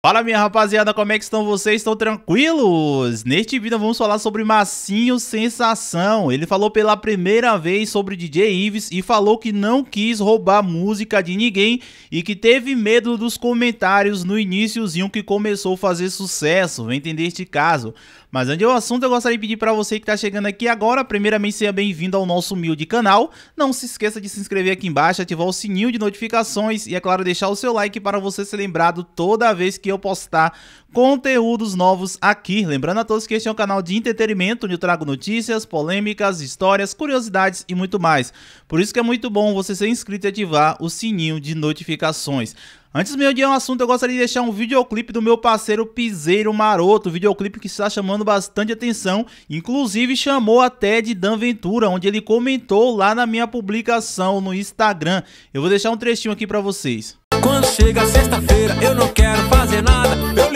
Fala minha rapaziada, como é que estão vocês? Estão tranquilos? Neste vídeo vamos falar sobre Massinho Sensação. Ele falou pela primeira vez sobre DJ Ives e falou que não quis roubar música de ninguém e que teve medo dos comentários no iníciozinho que começou a fazer sucesso, vem entender este caso. Mas antes do assunto, eu gostaria de pedir para você que está chegando aqui agora, primeiramente seja bem-vindo ao nosso humilde canal. Não se esqueça de se inscrever aqui embaixo, ativar o sininho de notificações e, é claro, deixar o seu like para você ser lembrado toda vez que eu postar conteúdos novos aqui. Lembrando a todos que este é um canal de entretenimento, onde eu trago notícias, polêmicas, histórias, curiosidades e muito mais. Por isso que é muito bom você ser inscrito e ativar o sininho de notificações. Antes mesmo de ir ao assunto, eu gostaria de deixar um videoclipe do meu parceiro Piseiro Maroto, videoclipe que está chamando bastante atenção, inclusive chamou até de Dan Ventura, onde ele comentou lá na minha publicação no Instagram. Eu vou deixar um trechinho aqui para vocês. Quando chega sexta-feira, eu não quero fazer nada. Eu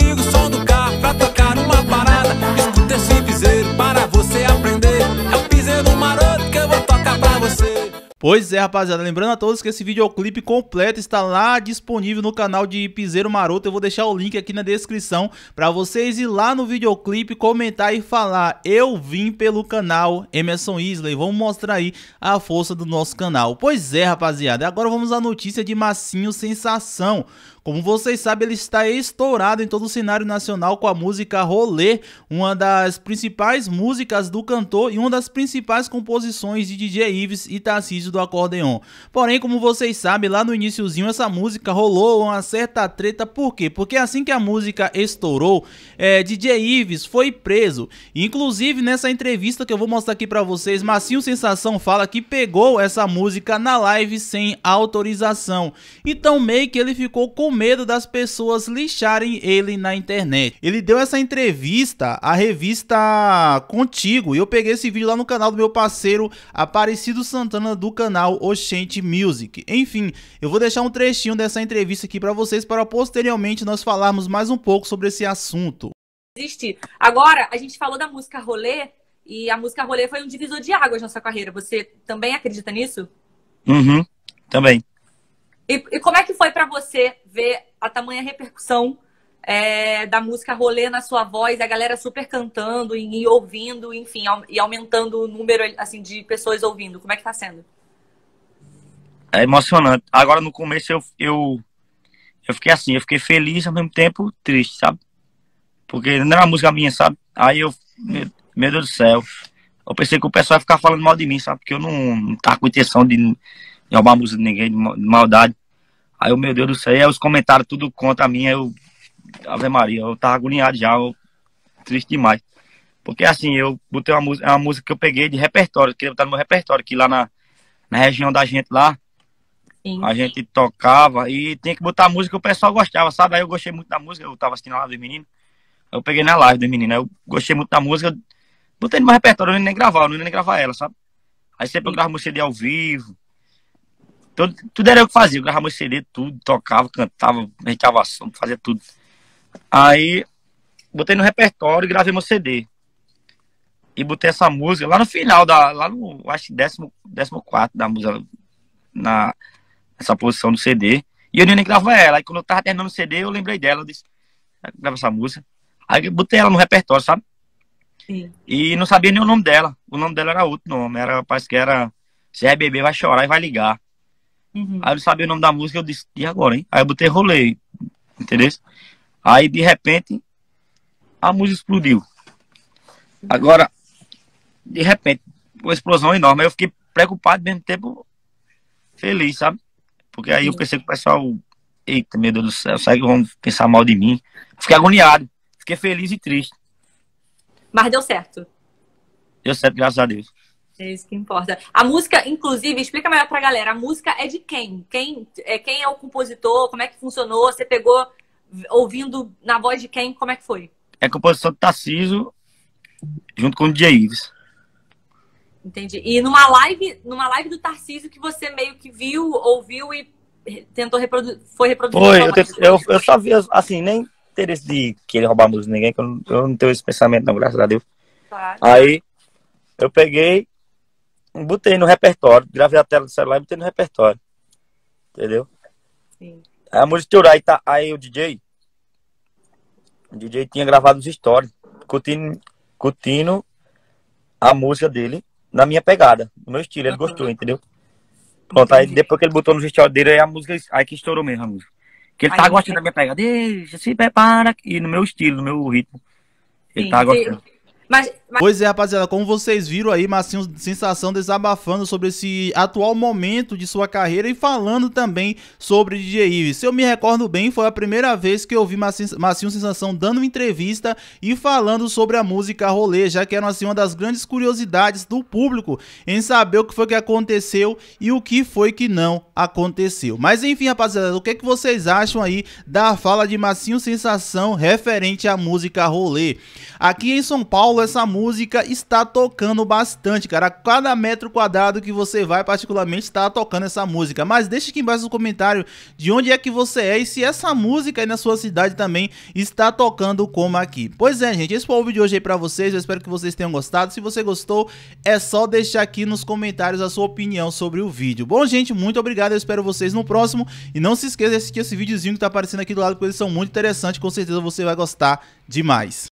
Pois é, rapaziada, lembrando a todos que esse videoclipe completo está lá disponível no canal de Piseiro Maroto, eu vou deixar o link aqui na descrição para vocês ir lá no videoclipe, comentar e falar Eu vim pelo canal Emerson Isley, vamos mostrar aí a força do nosso canal. Pois é, rapaziada, agora vamos à notícia de Massinho Sensação. Como vocês sabem, ele está estourado em todo o cenário nacional com a música Rolê, uma das principais músicas do cantor e uma das principais composições de DJ Ives e Tarcísio do Acordeon. Porém, como vocês sabem, lá no iníciozinho essa música rolou uma certa treta, por quê? Porque assim que a música estourou, é, DJ Ives foi preso. Inclusive, nessa entrevista que eu vou mostrar aqui para vocês, Massinho Sensação fala que pegou essa música na live sem autorização. Então, meio que ele ficou com medo das pessoas lixarem ele na internet. Ele deu essa entrevista à revista Contigo e eu peguei esse vídeo lá no canal do meu parceiro Aparecido Santana do canal Oxente Music. Enfim, eu vou deixar um trechinho dessa entrevista aqui para vocês para posteriormente nós falarmos mais um pouco sobre esse assunto. Existe. Agora, a gente falou da música rolê e a música rolê foi um divisor de águas na sua carreira. Você também acredita nisso? Uhum, também. E, e como é que foi para você ver a tamanha repercussão é, da música rolê na sua voz, a galera super cantando e, ouvindo, enfim, e aumentando o número assim, de pessoas ouvindo? Como é que tá sendo? É emocionante. Agora, no começo, eu, eu, eu fiquei assim, eu fiquei feliz, ao mesmo tempo triste, sabe? Porque não era uma música minha, sabe? Aí eu, meu, meu Deus do céu, eu pensei que o pessoal ia ficar falando mal de mim, sabe? Porque eu não, não tava com intenção de é uma música de ninguém, de maldade. Aí eu, meu Deus do céu, aí os comentários tudo contra mim, aí eu. Ave Maria, eu tava agoniado já, eu, triste demais. Porque assim, eu botei uma música, é uma música que eu peguei de repertório, que botar no meu repertório, que lá na, na região da gente lá, Sim. a gente tocava e tinha que botar a música que o pessoal gostava, sabe? Aí eu gostei muito da música, eu tava assistindo a live do menino, eu peguei na live do menino, eu gostei muito da música, botei no meu repertório, eu não ia nem gravar, eu não ia nem gravar ela, sabe? Aí sempre Sim. eu gravo música de ao vivo, então, tudo era eu que fazia, eu gravava meu CD, tudo, tocava, cantava, recava som, fazia tudo. Aí botei no repertório e gravei meu CD. E botei essa música lá no final, da, lá no, acho que 14 da música, na, nessa posição do CD. E eu nem gravava ela. Aí quando eu tava terminando o CD, eu lembrei dela, eu disse, ah, grava essa música. Aí botei ela no repertório, sabe? Sim. E não sabia nem o nome dela. O nome dela era outro nome. Era, parece que era Se é bebê, vai chorar e vai ligar. Uhum. Aí eu sabia o nome da música, eu disse, e agora, hein? Aí eu botei rolê, entendeu? Aí de repente, a música explodiu. Agora, de repente, uma explosão enorme. Aí eu fiquei preocupado, mesmo tempo feliz, sabe? Porque aí eu pensei que o pessoal, eita, meu Deus do céu, será que vão pensar mal de mim? Fiquei agoniado, fiquei feliz e triste. Mas deu certo. Deu certo, graças a Deus. É isso que importa. A música, inclusive, explica melhor pra galera. A música é de quem? Quem é, quem é o compositor? Como é que funcionou? Você pegou ouvindo na voz de quem? Como é que foi? É a composição do Tarciso junto com o DJ Ives. Entendi. E numa live, numa live do Tarcísio que você meio que viu, ouviu e tentou reproduzir, foi reproduzido. Foi, eu, te, eu, eu, só vi, assim, nem interesse de querer roubar música de ninguém, que eu, eu, não tenho esse pensamento não, graças a Deus. Claro. Aí eu peguei, botei no repertório, gravei a tela do celular e botei no repertório. Entendeu? Sim. A música aí tá, aí o DJ, o DJ tinha gravado os stories, curtindo, curtindo a música dele na minha pegada, no meu estilo, ele gostou, entendeu? Pronto, aí depois que ele botou no stories dele, aí a música, aí que estourou mesmo a música. Que ele aí tá gostando é... da minha pegada, deixa, se prepara, e no meu estilo, no meu ritmo. Ele Sim, tá gostando. Mas Pois é, rapaziada, como vocês viram aí, Massinho Sensação desabafando sobre esse atual momento de sua carreira e falando também sobre DJ Ives. Se eu me recordo bem, foi a primeira vez que eu vi Massinho, Sensação dando uma entrevista e falando sobre a música rolê, já que era assim, uma das grandes curiosidades do público em saber o que foi que aconteceu e o que foi que não aconteceu. Mas enfim, rapaziada, o que, é que vocês acham aí da fala de Massinho Sensação referente à música rolê? Aqui em São Paulo, essa música música está tocando bastante, cara. A cada metro quadrado que você vai, particularmente, está tocando essa música. Mas deixa aqui embaixo no comentário de onde é que você é e se essa música aí na sua cidade também está tocando como aqui. Pois é, gente, esse foi o vídeo de hoje aí pra vocês. Eu espero que vocês tenham gostado. Se você gostou, é só deixar aqui nos comentários a sua opinião sobre o vídeo. Bom, gente, muito obrigado. Eu espero vocês no próximo. E não se esqueça de assistir esse videozinho que tá aparecendo aqui do lado, porque eles são muito interessantes. Com certeza você vai gostar demais.